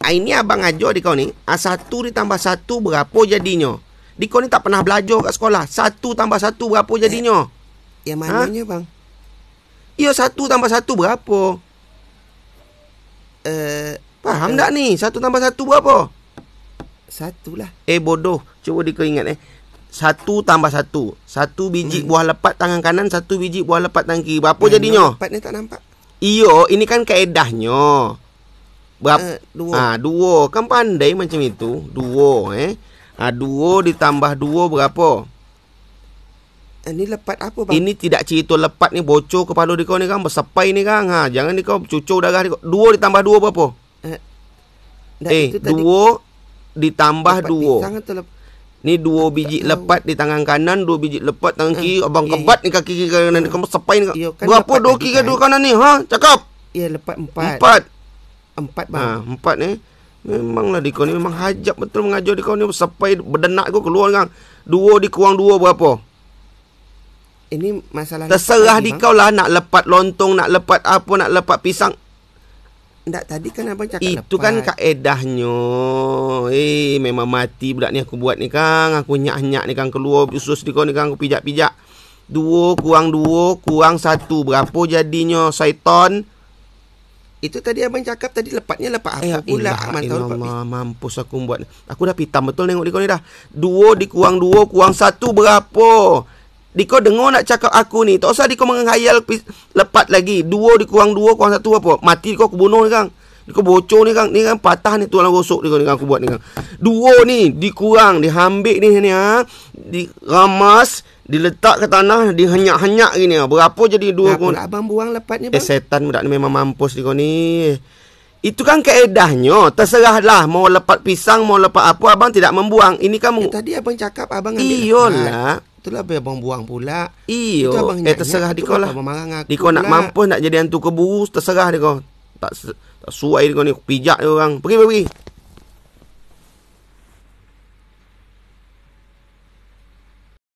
Ini abang ajar di kau ni A1 ah, ditambah 1 berapa jadinya Di kau ni tak pernah belajar kat sekolah 1 tambah 1 berapa jadinya eh, ya, Yang mananya ha? bang Ya 1 tambah 1 berapa Uh, Faham uh, tak ni? Satu tambah satu berapa? Satu lah Eh bodoh Cuba dia ingat eh Satu tambah satu Satu biji hmm. buah lepat tangan kanan Satu biji buah lepat tangan kiri Berapa nah, jadinya? Lepat ni tak nampak Iyo, ini kan kaedahnya berapa? Uh, dua. Ah, ha, dua. Kan pandai macam itu. Dua eh. ah dua ditambah dua berapa? Ini eh, lepat apa bang? Ini tidak cerita lepat ni bocor kepala dia kau ni kan bersepai ni kan. Ha, jangan ni kau cucuk darah dia. Dua ditambah dua berapa? Uh, eh, eh dua ditambah dua. Ni dua biji tak lepat tahu. di tangan kanan, dua biji lepat tangan kiri. Uh, abang iya, kebat iya. ni kaki kiri kanan. Uh, kau sepai ni. Kan berapa dua kiri kanan ni? Ha, cakap. Ya, lepat empat. Empat. Empat bang. Ha, empat ni. Memanglah dikau ni memang hajab betul mengajar dikau ni sampai berdenak aku keluar kan. Dua dikurang dua berapa? Ini masalah Terserah dikau lah nak lepat lontong, nak lepat apa, nak lepat pisang. Tak, tadi kan apa cakap Itu kan lepat. kan kaedahnya. Eh, memang mati budak ni aku buat ni kang Aku nyak-nyak ni kang keluar, usus dikau ni kang aku pijak-pijak. Dua kurang dua kurang satu. Berapa jadinya? Saiton. Saiton itu tadi abang cakap tadi lepatnya lepat apa eh, pula Allah, mampus aku buat aku dah pitam betul tengok kau ni dah dua dikurang dua kurang satu berapa Diko dengar nak cakap aku ni Tak usah Diko menghayal Lepat lagi Dua dikurang dua Kurang satu apa Mati Diko aku bunuh sekarang Ni kau bocor ni kang, ni kan patah ni tulang rosok ni kau ni kan aku buat ni kang. Dua ni dikurang, diambil ni ni ha, diramas, diletak ke tanah, dihenyak-henyak gini ha. Berapa jadi dua kau? Lah abang buang lepat ni eh, bang. Eh setan budak ni memang mampus ni kau ni. Itu kan keedahnya Terserahlah Mau lepat pisang Mau lepat apa Abang tidak membuang Ini kan eh, meng... Tadi abang cakap Abang ambil lah. Itulah biar abang buang pula Iyo Eh terserah dikau lah Dikau nak mampus Nak jadi hantu keburu Terserah dikau tak, tak suai dengan ni pijak dia orang pergi pergi